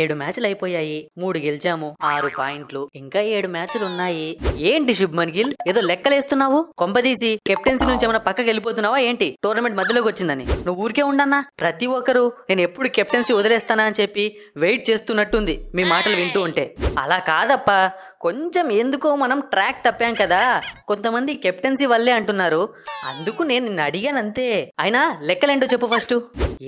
ఏడు మ్యాచ్లు అయిపోయాయి మూడు గెలిచాము ఆరు పాయింట్లు ఇంకా ఏడు మ్యాచ్లు ఉన్నాయి ఏంటి శుభ్మన్ గిల్ ఏదో లెక్కలేస్తున్నావు కొంపదీసి కెప్టెన్సీ నుంచి ఏమైనా పక్కకి వెళ్ళిపోతున్నావా ఏంటి టోర్నమెంట్ మధ్యలోకి వచ్చిందని నువ్వు ఊరికే ఉండన్నా ప్రతి ఒక్కరు నేను ఎప్పుడు కెప్టెన్సీ వదిలేస్తానా అని చెప్పి వెయిట్ చేస్తున్నట్టుంది మీ మాటలు వింటూ ఉంటే అలా కాదప్పా కొంచెం ఎందుకో మనం ట్రాక్ తప్పాం కదా కొంతమంది కెప్టెన్సీ వల్లే అంటున్నారు అందుకు నేను నిన్ను అడిగానంతే అయినా లెక్కలేంటో చెప్పు ఫస్ట్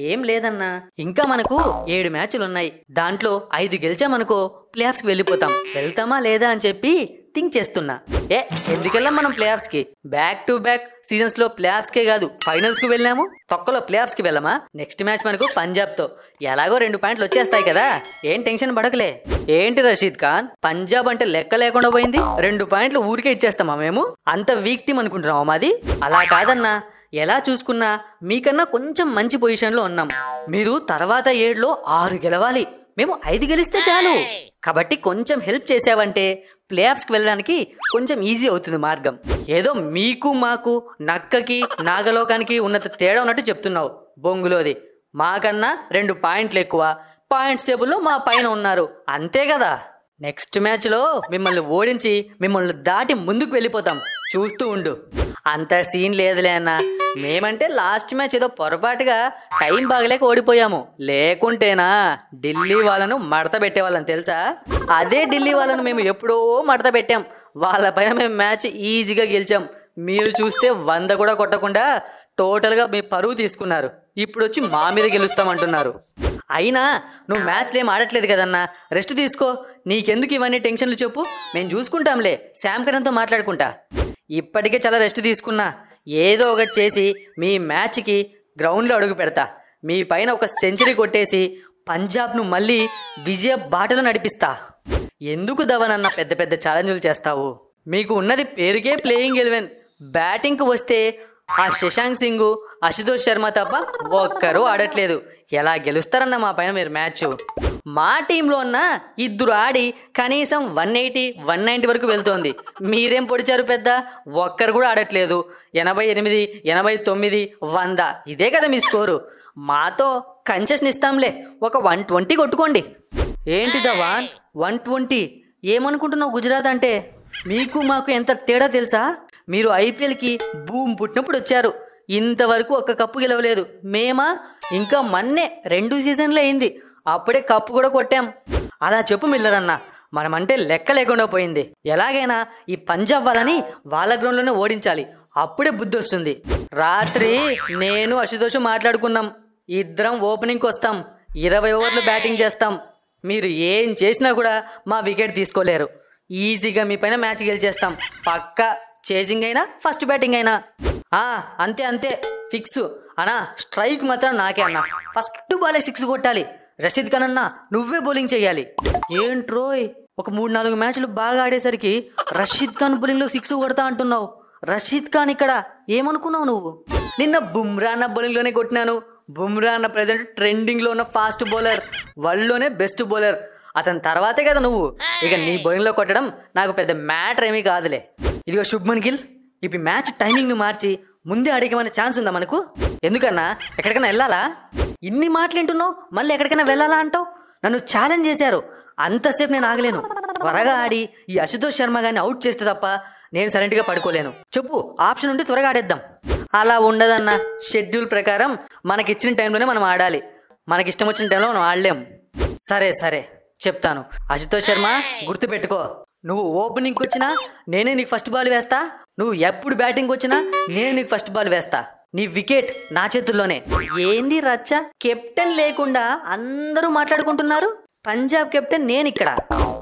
ఏం లేదన్నా ఇంకా మనకు ఏడు మ్యాచ్లు ఉన్నాయి దాంట్లో ఐదు గెలిచామనుకో ప్లేఆఫ్స్కి వెళ్ళిపోతాం వెళ్తామా లేదా అని చెప్పి థింక్ చేస్తున్నా ఏ ఎందుకెళ్ళాం మనం ప్లే ఆఫ్స్ కి బ్యాక్ టు బ్యాక్ సీజన్స్ లో ప్లే ఆఫ్స్ కే కాదు ఫైనల్స్ కు వెళ్ళాము తొక్కలో ప్లే ఆఫ్స్ కి వెళ్ళమా నెక్స్ట్ మ్యాచ్ మనకు పంజాబ్ తో ఎలాగో రెండు పాయింట్లు వచ్చేస్తాయి కదా ఏం టెన్షన్ పడకలే ఏంటి రషీద్ ఖాన్ పంజాబ్ అంటే లెక్క లేకుండా పోయింది రెండు పాయింట్లు ఊరికే ఇచ్చేస్తామా మేము అంత వీక్ టీం అనుకుంటున్నామా మాది అలా కాదన్నా ఎలా చూసుకున్నా మీకన్నా కొంచెం మంచి పొజిషన్లో ఉన్నాం మీరు తర్వాత ఏడులో ఆరు గెలవాలి మేము ఐదు గెలిస్తే చాలు కాబట్టి కొంచెం హెల్ప్ చేసావంటే ప్లే ఆఫ్స్కి వెళ్ళడానికి కొంచెం ఈజీ అవుతుంది మార్గం ఏదో మీకు మాకు నక్కకి నాగలోకానికి ఉన్నత తేడా ఉన్నట్టు చెప్తున్నావు బొంగులోది మాకన్నా రెండు పాయింట్లు ఎక్కువ పాయింట్స్ టేబుల్లో మా పైన ఉన్నారు అంతే కదా నెక్స్ట్ మ్యాచ్లో మిమ్మల్ని ఓడించి మిమ్మల్ని దాటి ముందుకు వెళ్ళిపోతాం చూస్తూ ఉండు అంత సీన్ లేదులే అన్న మేమంటే లాస్ట్ మ్యాచ్ ఏదో పొరపాటుగా టైం బాగలేక ఓడిపోయాము లేకుంటేనా ఢిల్లీ వాళ్ళను మడత పెట్టేవాళ్ళని తెలుసా అదే ఢిల్లీ వాళ్ళను మేము ఎప్పుడో మడత పెట్టాం వాళ్ళపైన మేము మ్యాచ్ ఈజీగా గెలిచాం మీరు చూస్తే వంద కూడా కొట్టకుండా టోటల్గా మీ పరువు తీసుకున్నారు ఇప్పుడు వచ్చి మా మీద గెలుస్తామంటున్నారు అయినా నువ్వు మ్యాచ్లు ఏం ఆడట్లేదు కదన్నా రెస్ట్ తీసుకో నీకెందుకు ఇవన్నీ టెన్షన్లు చెప్పు మేము చూసుకుంటాంలే శామ్ మాట్లాడుకుంటా ఇప్పటికే చాలా రెస్ట్ తీసుకున్నా ఏదో ఒకటి చేసి మీ మ్యాచ్కి గ్రౌండ్లో అడుగు పెడతా మీ పైన ఒక సెంచరీ కొట్టేసి పంజాబ్ను మళ్ళీ విజయ బాటలో నడిపిస్తా ఎందుకు ధవన్ అన్న పెద్ద పెద్ద ఛాలెంజ్లు చేస్తావు మీకు ఉన్నది పేరుకే ప్లేయింగ్ ఎలెవెన్ బ్యాటింగ్కి వస్తే ఆ శశాంక్ సింగ్ అశుతోష్ శర్మ తప్ప ఒక్కరూ ఆడట్లేదు ఎలా గెలుస్తారన్న మా పైన మీరు మ్యాచ్ మా టీంలో ఉన్న ఇద్దరు ఆడి కనీసం వన్ ఎయిటీ వన్ నైంటీ వరకు వెళ్తోంది మీరేం పొడిచారు పెద్ద ఒక్కరు కూడా ఆడట్లేదు ఎనభై ఎనిమిది ఎనభై తొమ్మిది వంద ఇదే కదా మీ స్కోరు మాతో కన్సెషన్ ఇస్తాంలే ఒక వన్ ట్వంటీ కొట్టుకోండి ఏంటి ధవాన్ వన్ ట్వంటీ ఏమనుకుంటున్నావు గుజరాత్ అంటే మీకు మాకు ఎంత తేడా తెలుసా మీరు ఐపీఎల్కి భూమి పుట్టినప్పుడు వచ్చారు ఇంతవరకు ఒక్క కప్పు గెలవలేదు మేమా ఇంకా మన్నే రెండు సీజన్లు అయింది అప్పుడే కప్పు కూడా కొట్టాం అలా చెప్పు మిల్లర్ అన్న మనమంటే లెక్క లేకుండా పోయింది ఎలాగైనా ఈ పంజాబ్ వాళ్ళని వాళ్ళ గ్రౌండ్లోనే ఓడించాలి అప్పుడే బుద్ధి వస్తుంది రాత్రి నేను అశుతోషు మాట్లాడుకున్నాం ఇద్దరం ఓపెనింగ్కి వస్తాం ఇరవై ఓవర్లు బ్యాటింగ్ చేస్తాం మీరు ఏం చేసినా కూడా మా వికెట్ తీసుకోలేరు ఈజీగా మీ పైన మ్యాచ్ గెలిచేస్తాం పక్క చేసింగ్ అయినా ఫస్ట్ బ్యాటింగ్ అయినా అంతే అంతే ఫిక్స్ అనా స్ట్రైక్ మాత్రం నాకే అన్నా ఫస్ట్ బాలే సిక్స్ కొట్టాలి రషీద్ ఖాన్ అన్న నువ్వే బౌలింగ్ చేయాలి ఏంట్రోయ్ ఒక మూడు నాలుగు మ్యాచ్లు బాగా ఆడేసరికి రషీద్ ఖాన్ బౌలింగ్లో సిక్స్ కొడతా అంటున్నావు రషీద్ ఖాన్ ఇక్కడ ఏమనుకున్నావు నువ్వు నిన్న బుమ్రా అన్న బౌలింగ్లోనే కొట్టినాను బుమ్రా అన్న ప్రజెంట్ ట్రెండింగ్లో ఉన్న ఫాస్ట్ బౌలర్ వరల్డ్లోనే బెస్ట్ బౌలర్ అతని తర్వాతే కదా నువ్వు ఇక నీ బౌలింగ్లో కొట్టడం నాకు పెద్ద మ్యాటర్ ఏమీ కాదులే ఇదిగో శుభ్మన్ గిల్ ఇప్పుడు మ్యాచ్ టైమింగ్ను మార్చి ముందే అడిగేమైనా ఛాన్స్ ఉందా మనకు ఎందుకన్నా ఎక్కడికైనా వెళ్ళాలా ఇన్ని మాటలు వింటున్నావు మళ్ళీ ఎక్కడికైనా వెళ్ళాలా అంటావు నన్ను ఛాలెంజ్ చేశారు అంతసేపు నేను ఆగలేను త్వరగా ఆడి ఈ అశుతోష్ శర్మ గారిని అవుట్ చేస్తే తప్ప నేను సరెంట్గా పడుకోలేను చెప్పు ఆప్షన్ ఉంటే త్వరగా ఆడేద్దాం అలా ఉండదన్న షెడ్యూల్ ప్రకారం మనకి ఇచ్చిన టైంలోనే మనం ఆడాలి మనకి ఇష్టం వచ్చిన టైంలో మనం ఆడలేం సరే సరే చెప్తాను అశుతోష్ శర్మ గుర్తుపెట్టుకో నువ్వు ఓపెనింగ్కి వచ్చినా నేనే నీకు ఫస్ట్ బాల్ వేస్తా నువ్వు ఎప్పుడు బ్యాటింగ్కి వచ్చినా నేనే నీకు ఫస్ట్ బాల్ వేస్తా నీ వికెట్ నా చేతుల్లోనే ఏంది రచ్చ కెప్టెన్ లేకుండా అందరూ మాట్లాడుకుంటున్నారు పంజాబ్ కెప్టెన్ నేను ఇక్కడ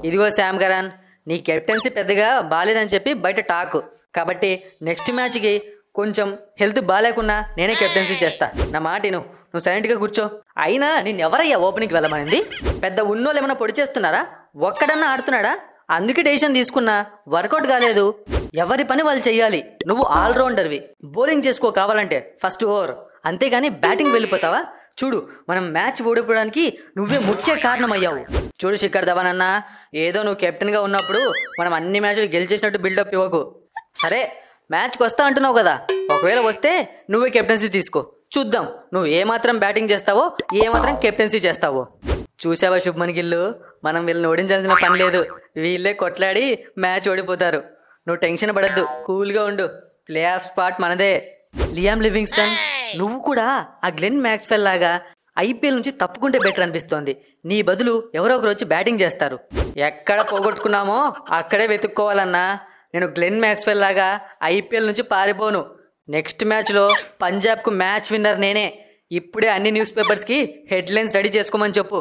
ఇదిగో శ్యామ్ కరణ్ నీ కెప్టెన్సీ పెద్దగా బాగాలేదని చెప్పి బయట టాక్ కాబట్టి నెక్స్ట్ మ్యాచ్కి కొంచెం హెల్త్ బాగాలేకున్నా నేనే కెప్టెన్సీ చేస్తా నా మాట నువ్వు నువ్వు సైలెంట్గా కూర్చో అయినా నేను ఎవరయ్యా ఓపెనింగ్కి వెళ్ళమనింది పెద్ద ఉన్నోళ్ళు ఏమైనా పొడి చేస్తున్నారా ఒక్కడన్నా ఆడుతున్నాడా అందుకే డెసిషన్ తీసుకున్నా వర్కౌట్ కాలేదు ఎవరి పని వాళ్ళు చెయ్యాలి నువ్వు ఆల్రౌండర్వి బౌలింగ్ చేసుకో కావాలంటే ఫస్ట్ ఓవర్ అంతేగాని బ్యాటింగ్ వెళ్ళిపోతావా చూడు మనం మ్యాచ్ ఓడిపోవడానికి నువ్వే ముఖ్య కారణమయ్యావు చూడు శిఖర్ ధవన్ అన్న ఏదో నువ్వు కెప్టెన్గా ఉన్నప్పుడు మనం అన్ని మ్యాచ్లు గెలిచేసినట్టు బిల్డప్ ఇవ్వకు సరే మ్యాచ్ వస్తా అంటున్నావు కదా ఒకవేళ వస్తే నువ్వే కెప్టెన్సీ తీసుకో చూద్దాం నువ్వు ఏమాత్రం బ్యాటింగ్ చేస్తావో ఏమాత్రం కెప్టెన్సీ చేస్తావో చూసావా శుభ్మన్ గిల్లు మనం వీళ్ళని ఓడించాల్సిన పని లేదు వీళ్ళే కొట్లాడి మ్యాచ్ ఓడిపోతారు నువ్వు టెన్షన్ పడద్దు కూల్గా ఉండు ప్లే ఆఫ్ స్పాట్ మనదే లియామ్ లివింగ్స్టన్ నువ్వు కూడా ఆ గ్లెన్ మ్యాక్స్వెల్ లాగా ఐపీఎల్ నుంచి తప్పుకుంటే బెటర్ అనిపిస్తోంది నీ బదులు ఎవరో ఒకరు వచ్చి బ్యాటింగ్ చేస్తారు ఎక్కడ పోగొట్టుకున్నామో అక్కడే వెతుక్కోవాలన్నా నేను గ్లెన్ మ్యాక్స్వెల్ లాగా ఐపీఎల్ నుంచి పారిపోను నెక్స్ట్ మ్యాచ్లో పంజాబ్కు మ్యాచ్ విన్నర్ నేనే ఇప్పుడే అన్ని న్యూస్ పేపర్స్కి హెడ్లైన్స్ రెడీ చేసుకోమని చెప్పు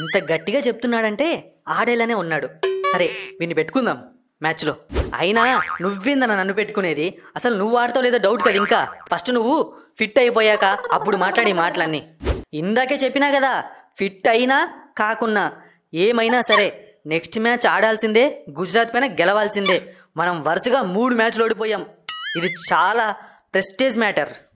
ఇంత గట్టిగా చెప్తున్నాడంటే ఆడేలానే ఉన్నాడు సరే విని పెట్టుకుందాం మ్యాచ్లో అయినా నువ్విందన నన్ను పెట్టుకునేది అసలు నువ్వు ఆడతావు లేదో డౌట్ కదా ఇంకా ఫస్ట్ నువ్వు ఫిట్ అయిపోయాక అప్పుడు మాట్లాడి మాటలన్నీ ఇందాకే చెప్పినా కదా ఫిట్ అయినా కాకున్నా ఏమైనా సరే నెక్స్ట్ మ్యాచ్ ఆడాల్సిందే గుజరాత్ పైన గెలవాల్సిందే మనం వరుసగా మూడు మ్యాచ్లు ఓడిపోయాం ఇది చాలా ప్రెస్టేజ్ మ్యాటర్